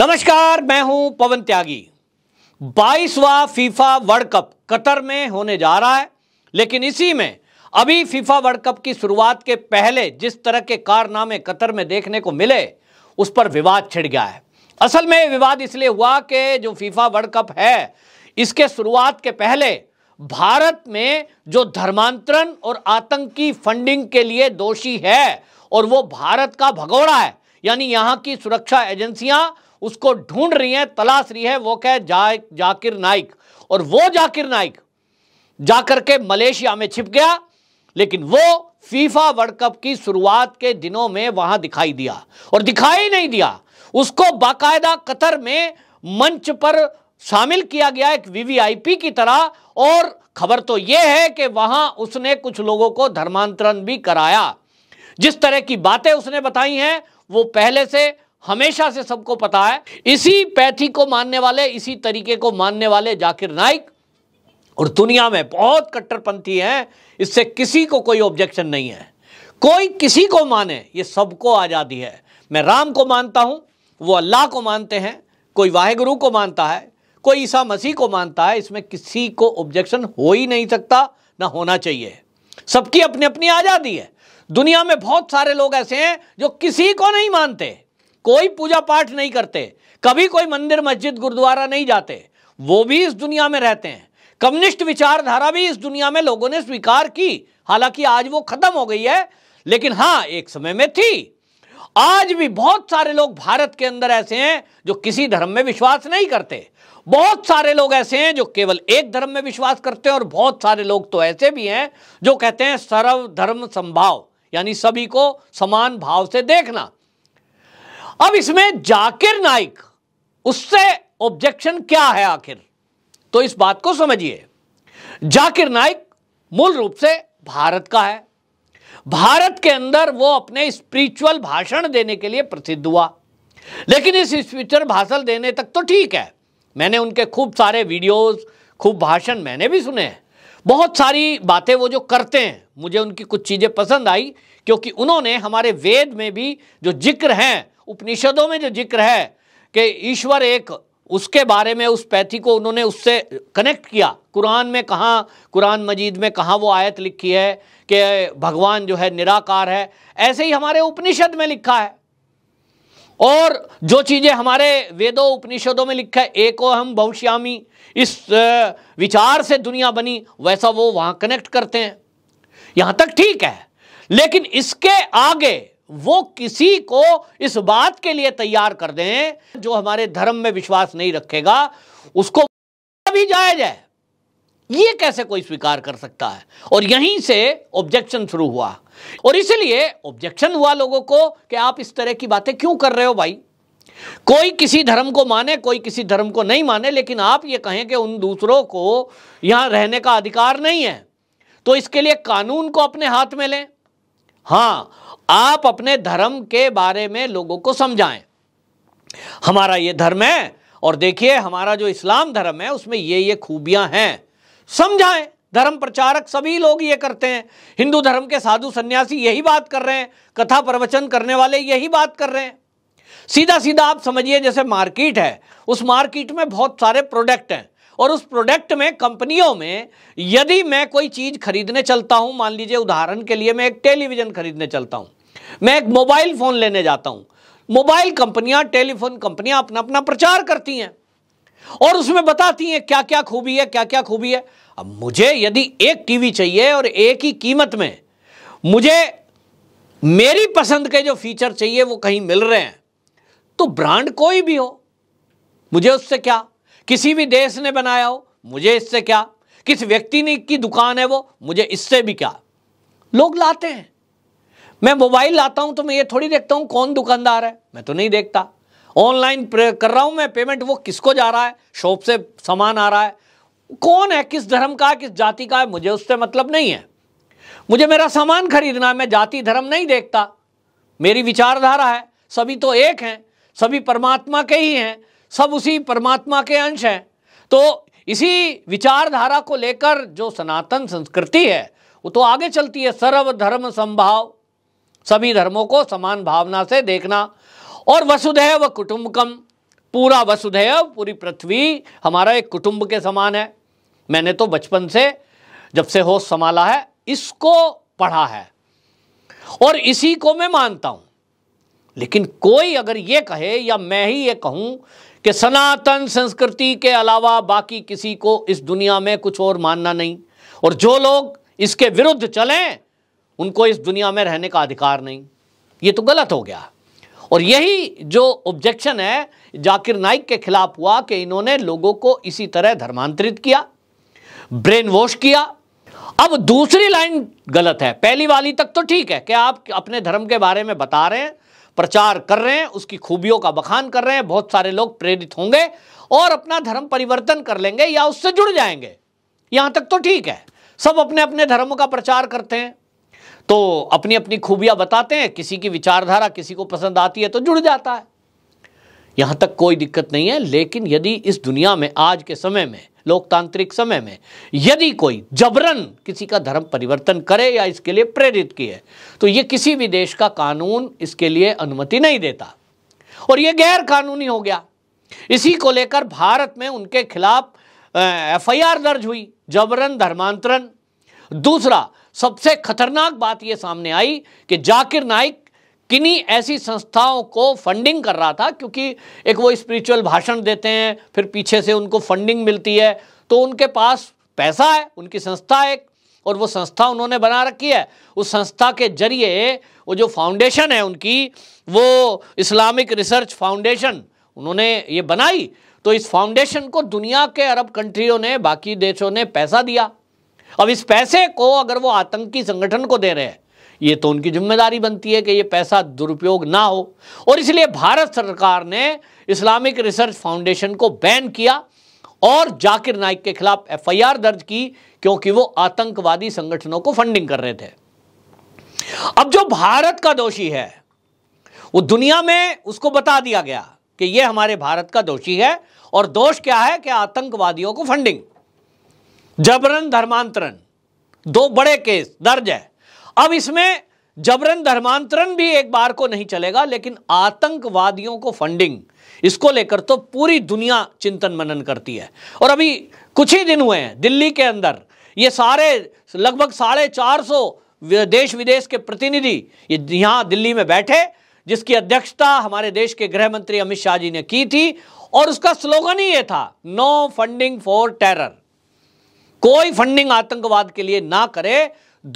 नमस्कार मैं हूं पवन त्यागी बाईसवा फीफा वर्ल्ड कप कतर में होने जा रहा है लेकिन इसी में अभी फीफा वर्ल्ड कप की शुरुआत के पहले जिस तरह के कारनामे कतर में देखने को मिले उस पर विवाद छिड़ गया है असल में विवाद इसलिए हुआ कि जो फीफा वर्ल्ड कप है इसके शुरुआत के पहले भारत में जो धर्मांतरण और आतंकी फंडिंग के लिए दोषी है और वो भारत का भगोड़ा है यानी यहां की सुरक्षा एजेंसियां उसको ढूंढ रही है तलाश रही है वो कह जा, जाकिर नाइक और वो जाकिर नाइक जाकर के मलेशिया में छिप गया लेकिन वो फीफा वर्ल्ड कप की शुरुआत के दिनों में वहां दिखाई दिया और दिखाई नहीं दिया उसको बाकायदा कतर में मंच पर शामिल किया गया एक वीवीआईपी की तरह और खबर तो यह है कि वहां उसने कुछ लोगों को धर्मांतरण भी कराया जिस तरह की बातें उसने बताई हैं वो पहले से हमेशा से सबको पता है इसी पैथी को मानने वाले इसी तरीके को मानने वाले जाकिर नाइक और दुनिया में बहुत कट्टरपंथी हैं इससे किसी को कोई ऑब्जेक्शन नहीं है कोई किसी को माने ये सबको आज़ादी है मैं राम को मानता हूँ वो अल्लाह को मानते हैं कोई वाहेगुरु को मानता है कोई ईसा मसीह को मानता है इसमें किसी को ऑब्जेक्शन हो ही नहीं सकता ना होना चाहिए सबकी अपनी अपनी आज़ादी है दुनिया में बहुत सारे लोग ऐसे हैं जो किसी को नहीं मानते कोई पूजा पाठ नहीं करते कभी कोई मंदिर मस्जिद गुरुद्वारा नहीं जाते वो भी इस दुनिया में रहते हैं कम्युनिस्ट विचारधारा भी इस दुनिया में लोगों ने स्वीकार की हालांकि आज वो खत्म हो गई है लेकिन हाँ एक समय में थी आज भी बहुत सारे लोग भारत के अंदर ऐसे हैं जो किसी धर्म में विश्वास नहीं करते बहुत सारे लोग ऐसे हैं जो केवल एक धर्म में विश्वास करते हैं और बहुत सारे लोग तो ऐसे भी हैं जो कहते हैं सर्वधर्म संभाव यानी सभी को समान भाव से देखना अब इसमें जाकिर नाइक उससे ऑब्जेक्शन क्या है आखिर तो इस बात को समझिए जाकिर नाइक मूल रूप से भारत का है भारत के अंदर वो अपने स्पिरिचुअल भाषण देने के लिए प्रसिद्ध हुआ लेकिन इस स्पिरिचुअल भाषण देने तक तो ठीक है मैंने उनके खूब सारे वीडियोस खूब भाषण मैंने भी सुने हैं बहुत सारी बातें वो जो करते हैं मुझे उनकी कुछ चीज़ें पसंद आई क्योंकि उन्होंने हमारे वेद में भी जो जिक्र हैं उपनिषदों में जो जिक्र है कि ईश्वर एक उसके बारे में उस पैथी को उन्होंने उससे कनेक्ट किया कुरान में कहाँ कुरान मजीद में कहाँ वो आयत लिखी है कि भगवान जो है निराकार है ऐसे ही हमारे उपनिषद में लिखा है और जो चीज़ें हमारे वेदों उपनिषदों में लिखा है एको हम भविष्यामी इस विचार से दुनिया बनी वैसा वो वहाँ कनेक्ट करते हैं यहाँ तक ठीक है लेकिन इसके आगे वो किसी को इस बात के लिए तैयार कर दें जो हमारे धर्म में विश्वास नहीं रखेगा उसको भी जायज है ये कैसे कोई स्वीकार कर सकता है और यहीं से ऑब्जेक्शन शुरू हुआ और इसलिए ऑब्जेक्शन हुआ लोगों को कि आप इस तरह की बातें क्यों कर रहे हो भाई कोई किसी धर्म को माने कोई किसी धर्म को नहीं माने लेकिन आप ये कहें कि उन दूसरों को यहां रहने का अधिकार नहीं है तो इसके लिए कानून को अपने हाथ में लें हाँ आप अपने धर्म के बारे में लोगों को समझाएं हमारा ये धर्म है और देखिए हमारा जो इस्लाम धर्म है उसमें ये ये खूबियां हैं समझाएं धर्म प्रचारक सभी लोग ये करते हैं हिंदू धर्म के साधु सन्यासी यही बात कर रहे हैं कथा प्रवचन करने वाले यही बात कर रहे हैं सीधा सीधा आप समझिए जैसे मार्केट है उस मार्केट में बहुत सारे प्रोडक्ट हैं और उस प्रोडक्ट में कंपनियों में यदि मैं कोई चीज़ खरीदने चलता हूं मान लीजिए उदाहरण के लिए मैं एक टेलीविज़न खरीदने चलता हूं मैं एक मोबाइल फ़ोन लेने जाता हूं मोबाइल कंपनियां टेलीफोन कंपनियां अपना अपना प्रचार करती हैं और उसमें बताती हैं क्या क्या खूबी है क्या क्या खूबी है अब मुझे यदि एक टीवी चाहिए और एक ही कीमत में मुझे मेरी पसंद के जो फीचर चाहिए वो कहीं मिल रहे हैं तो ब्रांड कोई भी हो मुझे उससे क्या किसी भी देश ने बनाया हो मुझे इससे क्या किस व्यक्ति ने की दुकान है वो मुझे इससे भी क्या लोग लाते हैं मैं मोबाइल लाता हूं तो मैं ये थोड़ी देखता हूं कौन दुकानदार है मैं तो नहीं देखता ऑनलाइन कर रहा हूं मैं पेमेंट वो किसको जा रहा है शॉप से सामान आ रहा है कौन है किस धर्म का है किस जाति का है मुझे उससे मतलब नहीं है मुझे मेरा सामान खरीदना है मैं जाति धर्म नहीं देखता मेरी विचारधारा है सभी तो एक हैं सभी परमात्मा के ही हैं सब उसी परमात्मा के अंश हैं तो इसी विचारधारा को लेकर जो सनातन संस्कृति है वो तो आगे चलती है सर्वधर्म संभाव सभी धर्मों को समान भावना से देखना और वसुधैव कुटुंबकम पूरा वसुधैव पूरी पृथ्वी हमारा एक कुटुंब के समान है मैंने तो बचपन से जब से होश संभाला है इसको पढ़ा है और इसी को मैं मानता हूं लेकिन कोई अगर ये कहे या मैं ही ये कहूँ कि सनातन संस्कृति के अलावा बाकी किसी को इस दुनिया में कुछ और मानना नहीं और जो लोग इसके विरुद्ध चलें उनको इस दुनिया में रहने का अधिकार नहीं ये तो गलत हो गया और यही जो ऑब्जेक्शन है जाकिर नाइक के खिलाफ हुआ कि इन्होंने लोगों को इसी तरह धर्मांतरित किया ब्रेन वॉश किया अब दूसरी लाइन गलत है पहली वाली तक तो ठीक है कि आप अपने धर्म के बारे में बता रहे हैं प्रचार कर रहे हैं उसकी खूबियों का बखान कर रहे हैं बहुत सारे लोग प्रेरित होंगे और अपना धर्म परिवर्तन कर लेंगे या उससे जुड़ जाएंगे यहां तक तो ठीक है सब अपने अपने धर्मों का प्रचार करते हैं तो अपनी अपनी खूबियां बताते हैं किसी की विचारधारा किसी को पसंद आती है तो जुड़ जाता है यहां तक कोई दिक्कत नहीं है लेकिन यदि इस दुनिया में आज के समय में लोकतांत्रिक समय में यदि कोई जबरन किसी का धर्म परिवर्तन करे या इसके लिए प्रेरित किए तो ये किसी भी देश का कानून इसके लिए अनुमति नहीं देता और ये गैर कानूनी हो गया इसी को लेकर भारत में उनके खिलाफ एफआईआर दर्ज हुई जबरन धर्मांतरण दूसरा सबसे खतरनाक बात यह सामने आई कि जाकिर नाइक किन्हीं ऐसी संस्थाओं को फंडिंग कर रहा था क्योंकि एक वो स्पिरिचुअल भाषण देते हैं फिर पीछे से उनको फंडिंग मिलती है तो उनके पास पैसा है उनकी संस्था एक और वो संस्था उन्होंने बना रखी है उस संस्था के जरिए वो जो फाउंडेशन है उनकी वो इस्लामिक रिसर्च फाउंडेशन उन्होंने ये बनाई तो इस फाउंडेशन को दुनिया के अरब कंट्रियों ने बाकी देशों ने पैसा दिया अब इस पैसे को अगर वो आतंकी संगठन को दे रहे हैं ये तो उनकी जिम्मेदारी बनती है कि ये पैसा दुरुपयोग ना हो और इसलिए भारत सरकार ने इस्लामिक रिसर्च फाउंडेशन को बैन किया और जाकिर नाइक के खिलाफ एफआईआर दर्ज की क्योंकि वो आतंकवादी संगठनों को फंडिंग कर रहे थे अब जो भारत का दोषी है वो दुनिया में उसको बता दिया गया कि ये हमारे भारत का दोषी है और दोष क्या है कि आतंकवादियों को फंडिंग जबरन धर्मांतरण दो बड़े केस दर्ज है अब इसमें जबरन धर्मांतरण भी एक बार को नहीं चलेगा लेकिन आतंकवादियों को फंडिंग इसको लेकर तो पूरी दुनिया चिंतन मनन करती है और अभी कुछ ही दिन हुए हैं दिल्ली के अंदर ये सारे लगभग साढ़े चार सौ देश विदेश के प्रतिनिधि ये यहाँ दिल्ली में बैठे जिसकी अध्यक्षता हमारे देश के गृह मंत्री अमित शाह जी ने की थी और उसका स्लोगन ही ये था नो फंडिंग फॉर टेरर कोई फंडिंग आतंकवाद के लिए ना करे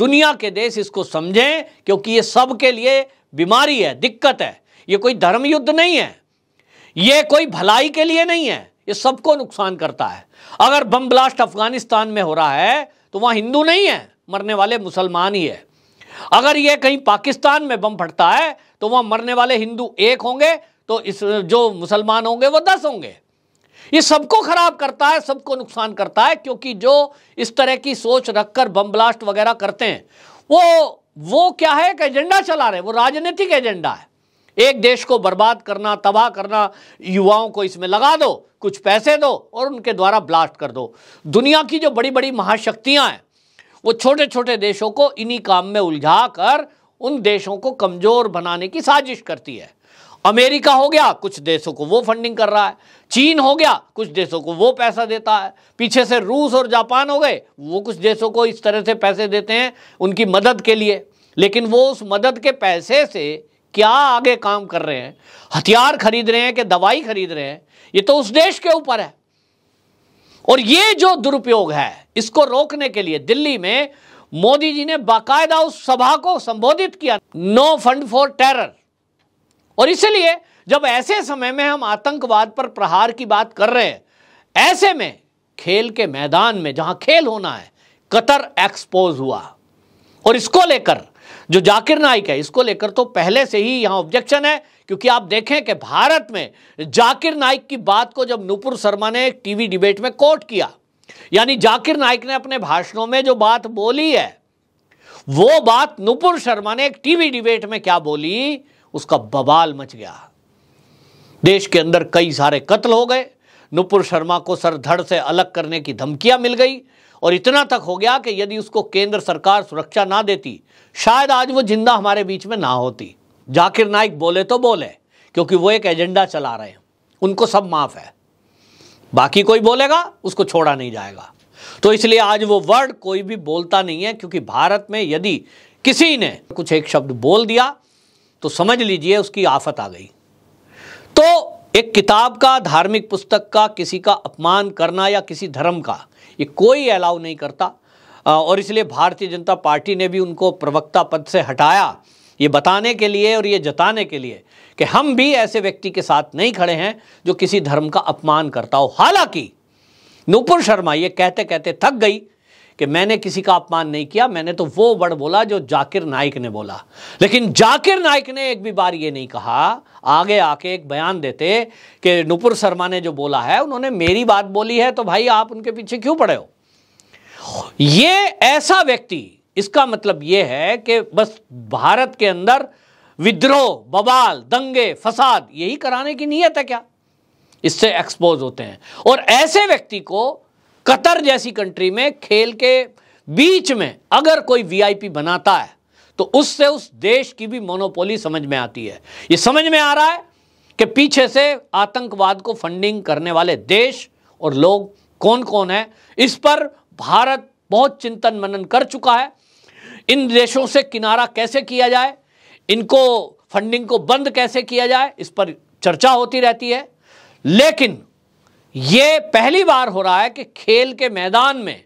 दुनिया के देश इसको समझें क्योंकि ये सब के लिए बीमारी है दिक्कत है ये कोई धर्म युद्ध नहीं है ये कोई भलाई के लिए नहीं है ये सबको नुकसान करता है अगर बम ब्लास्ट अफगानिस्तान में हो रहा है तो वहाँ हिंदू नहीं है मरने वाले मुसलमान ही है अगर ये कहीं पाकिस्तान में बम फटता है तो वहाँ मरने वाले हिंदू एक होंगे तो इस जो मुसलमान होंगे वो दस होंगे ये सबको खराब करता है सबको नुकसान करता है क्योंकि जो इस तरह की सोच रखकर बम ब्लास्ट वगैरह करते हैं वो वो क्या है एक एजेंडा चला रहे हैं वो राजनीतिक एजेंडा है एक देश को बर्बाद करना तबाह करना युवाओं को इसमें लगा दो कुछ पैसे दो और उनके द्वारा ब्लास्ट कर दो दुनिया की जो बड़ी बड़ी महाशक्तियां हैं वो छोटे छोटे देशों को इन्हीं काम में उलझा कर उन देशों को कमज़ोर बनाने की साजिश करती है अमेरिका हो गया कुछ देशों को वो फंडिंग कर रहा है चीन हो गया कुछ देशों को वो पैसा देता है पीछे से रूस और जापान हो गए वो कुछ देशों को इस तरह से पैसे देते हैं उनकी मदद के लिए लेकिन वो उस मदद के पैसे से क्या आगे काम कर रहे हैं हथियार खरीद रहे हैं कि दवाई खरीद रहे हैं ये तो उस देश के ऊपर है और ये जो दुरुपयोग है इसको रोकने के लिए दिल्ली में मोदी जी ने बाकायदा उस सभा को संबोधित किया नो फंड फॉर टेरर और इसलिए जब ऐसे समय में हम आतंकवाद पर प्रहार की बात कर रहे हैं ऐसे में खेल के मैदान में जहां खेल होना है कतर एक्सपोज हुआ और इसको लेकर जो जाकिर नाइक है इसको लेकर तो पहले से ही यहां ऑब्जेक्शन है क्योंकि आप देखें कि भारत में जाकिर नाइक की बात को जब नुपुर शर्मा ने एक टीवी डिबेट में कोट किया यानी जाकिर नाइक ने अपने भाषणों में जो बात बोली है वो बात नुपुर शर्मा ने एक टीवी डिबेट में क्या बोली उसका बवाल मच गया देश के अंदर कई सारे कत्ल हो गए नुपुर शर्मा को सरधड़ से अलग करने की धमकियां मिल गई और इतना तक हो गया कि यदि उसको केंद्र सरकार सुरक्षा ना देती शायद आज वो जिंदा हमारे बीच में ना होती जाकिर नाइक बोले तो बोले क्योंकि वो एक एजेंडा चला रहे हैं उनको सब माफ़ है बाकी कोई बोलेगा उसको छोड़ा नहीं जाएगा तो इसलिए आज वो वर्ड कोई भी बोलता नहीं है क्योंकि भारत में यदि किसी ने कुछ एक शब्द बोल दिया तो समझ लीजिए उसकी आफत आ गई तो एक किताब का धार्मिक पुस्तक का किसी का अपमान करना या किसी धर्म का ये कोई अलाउ नहीं करता और इसलिए भारतीय जनता पार्टी ने भी उनको प्रवक्ता पद से हटाया ये बताने के लिए और ये जताने के लिए कि हम भी ऐसे व्यक्ति के साथ नहीं खड़े हैं जो किसी धर्म का अपमान करता हो हालांकि नूपुर शर्मा ये कहते कहते थक गई कि मैंने किसी का अपमान नहीं किया मैंने तो वो वर्ड बोला जो जाकिर नाइक ने बोला लेकिन जाकिर नाइक ने एक भी बार ये नहीं कहा आगे आके एक बयान देते कि नुपुर शर्मा ने जो बोला है उन्होंने मेरी बात बोली है तो भाई आप उनके पीछे क्यों पड़े हो ये ऐसा व्यक्ति इसका मतलब ये है कि बस भारत के अंदर विद्रोह बवाल दंगे फसाद यही कराने की नीयत है क्या इससे एक्सपोज होते हैं और ऐसे व्यक्ति को कतर जैसी कंट्री में खेल के बीच में अगर कोई वीआईपी बनाता है तो उससे उस देश की भी मोनोपोली समझ में आती है ये समझ में आ रहा है कि पीछे से आतंकवाद को फंडिंग करने वाले देश और लोग कौन कौन है इस पर भारत बहुत चिंतन मनन कर चुका है इन देशों से किनारा कैसे किया जाए इनको फंडिंग को बंद कैसे किया जाए इस पर चर्चा होती रहती है लेकिन ये पहली बार हो रहा है कि खेल के मैदान में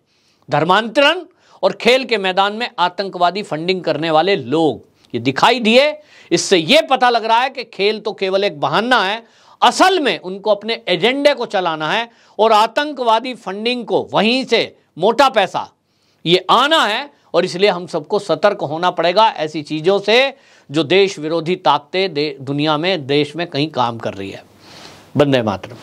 धर्मांतरण और खेल के मैदान में आतंकवादी फंडिंग करने वाले लोग ये दिखाई दिए इससे ये पता लग रहा है कि खेल तो केवल एक बहाना है असल में उनको अपने एजेंडे को चलाना है और आतंकवादी फंडिंग को वहीं से मोटा पैसा ये आना है और इसलिए हम सबको सतर्क होना पड़ेगा ऐसी चीज़ों से जो देश विरोधी ताकतें दे, दुनिया में देश में कहीं काम कर रही है बंदे मातरम